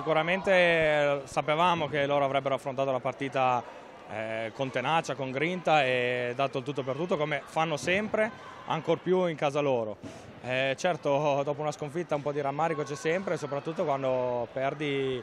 sicuramente eh, sapevamo che loro avrebbero affrontato la partita eh, con tenacia, con grinta e dato il tutto per tutto come fanno sempre, ancor più in casa loro. Eh, certo, dopo una sconfitta un po' di rammarico c'è sempre, soprattutto quando perdi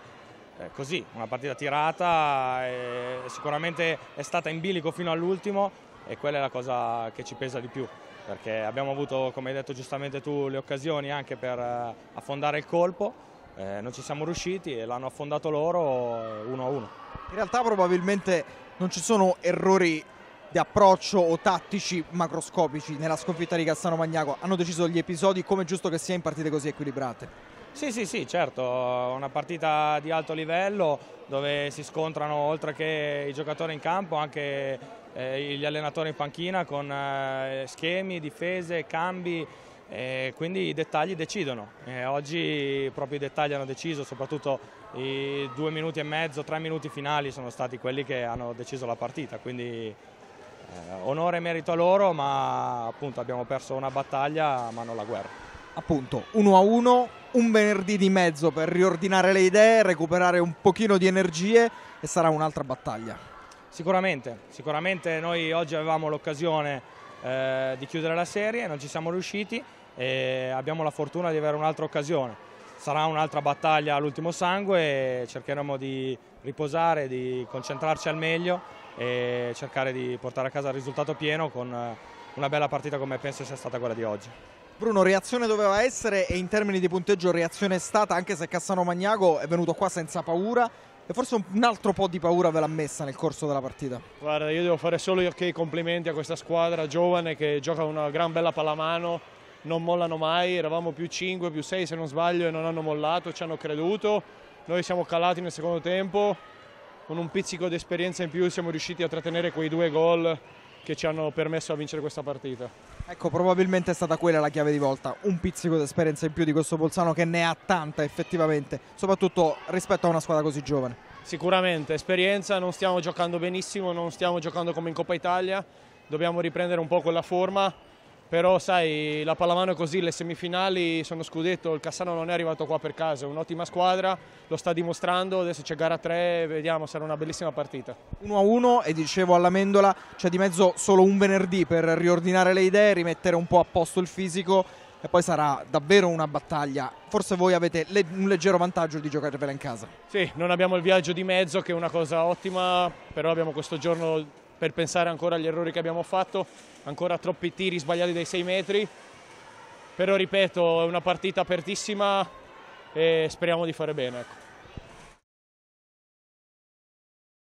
eh, così, una partita tirata, eh, sicuramente è stata in bilico fino all'ultimo e quella è la cosa che ci pesa di più perché abbiamo avuto, come hai detto giustamente tu, le occasioni anche per eh, affondare il colpo eh, non ci siamo riusciti e l'hanno affondato loro 1 eh, a 1. In realtà probabilmente non ci sono errori di approccio o tattici macroscopici nella sconfitta di Cassano Magnaco, hanno deciso gli episodi come è giusto che sia in partite così equilibrate. Sì, sì, sì, certo, una partita di alto livello dove si scontrano oltre che i giocatori in campo anche eh, gli allenatori in panchina con eh, schemi, difese, cambi e quindi i dettagli decidono. E oggi proprio i dettagli hanno deciso, soprattutto i due minuti e mezzo, tre minuti finali sono stati quelli che hanno deciso la partita. Quindi eh, onore e merito a loro, ma appunto abbiamo perso una battaglia, ma non la guerra. Appunto, 1 a 1, un venerdì di mezzo per riordinare le idee, recuperare un pochino di energie e sarà un'altra battaglia. Sicuramente, sicuramente noi oggi avevamo l'occasione eh, di chiudere la serie, non ci siamo riusciti e abbiamo la fortuna di avere un'altra occasione. Sarà un'altra battaglia all'ultimo sangue e cercheremo di riposare, di concentrarci al meglio e cercare di portare a casa il risultato pieno con eh, una bella partita come penso sia stata quella di oggi. Bruno, reazione doveva essere e in termini di punteggio reazione è stata anche se Cassano Magnago è venuto qua senza paura e forse un altro po' di paura ve l'ha messa nel corso della partita. Guarda, io devo fare solo i complimenti a questa squadra giovane che gioca una gran bella pallamano non mollano mai, eravamo più 5, più 6 se non sbaglio e non hanno mollato, ci hanno creduto, noi siamo calati nel secondo tempo, con un pizzico di esperienza in più siamo riusciti a trattenere quei due gol che ci hanno permesso a vincere questa partita. Ecco, probabilmente è stata quella la chiave di volta, un pizzico di esperienza in più di questo Bolzano che ne ha tanta effettivamente, soprattutto rispetto a una squadra così giovane. Sicuramente, esperienza, non stiamo giocando benissimo, non stiamo giocando come in Coppa Italia, dobbiamo riprendere un po' quella forma, però sai la pallamano è così, le semifinali sono scudetto, il Cassano non è arrivato qua per caso, è un'ottima squadra, lo sta dimostrando, adesso c'è gara 3, vediamo, sarà una bellissima partita. 1-1 e dicevo alla Mendola c'è di mezzo solo un venerdì per riordinare le idee, rimettere un po' a posto il fisico e poi sarà davvero una battaglia. Forse voi avete le un leggero vantaggio di giocarvela in casa. Sì, non abbiamo il viaggio di mezzo che è una cosa ottima, però abbiamo questo giorno per pensare ancora agli errori che abbiamo fatto, ancora troppi tiri sbagliati dai 6 metri, però ripeto è una partita apertissima e speriamo di fare bene. Ecco.